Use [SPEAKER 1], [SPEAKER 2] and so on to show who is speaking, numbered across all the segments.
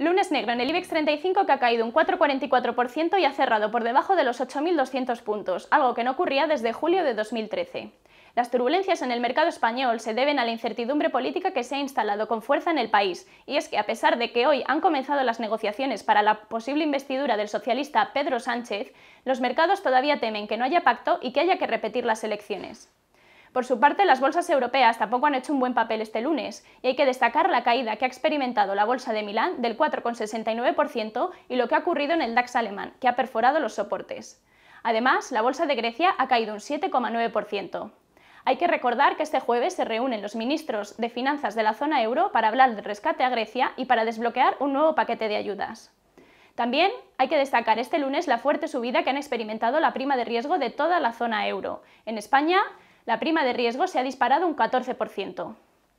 [SPEAKER 1] Lunes negro en el IBEX 35 que ha caído un 4,44% y ha cerrado por debajo de los 8.200 puntos, algo que no ocurría desde julio de 2013. Las turbulencias en el mercado español se deben a la incertidumbre política que se ha instalado con fuerza en el país, y es que a pesar de que hoy han comenzado las negociaciones para la posible investidura del socialista Pedro Sánchez, los mercados todavía temen que no haya pacto y que haya que repetir las elecciones. Por su parte, las bolsas europeas tampoco han hecho un buen papel este lunes, y hay que destacar la caída que ha experimentado la bolsa de Milán del 4,69% y lo que ha ocurrido en el DAX alemán, que ha perforado los soportes. Además, la bolsa de Grecia ha caído un 7,9%. Hay que recordar que este jueves se reúnen los ministros de Finanzas de la zona euro para hablar del rescate a Grecia y para desbloquear un nuevo paquete de ayudas. También hay que destacar este lunes la fuerte subida que han experimentado la prima de riesgo de toda la zona euro. En España, la prima de riesgo se ha disparado un 14%.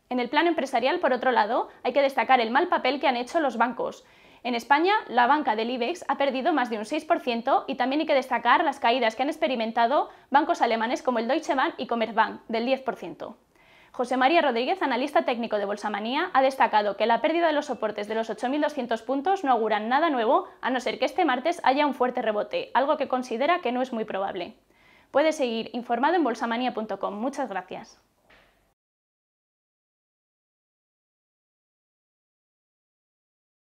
[SPEAKER 1] En el plano empresarial, por otro lado, hay que destacar el mal papel que han hecho los bancos. En España, la banca del IBEX ha perdido más de un 6% y también hay que destacar las caídas que han experimentado bancos alemanes como el Deutsche Bank y Commerzbank, del 10%. José María Rodríguez, analista técnico de Bolsamanía, ha destacado que la pérdida de los soportes de los 8.200 puntos no augura nada nuevo, a no ser que este martes haya un fuerte rebote, algo que considera que no es muy probable. Puedes seguir informado en bolsamania.com. Muchas gracias.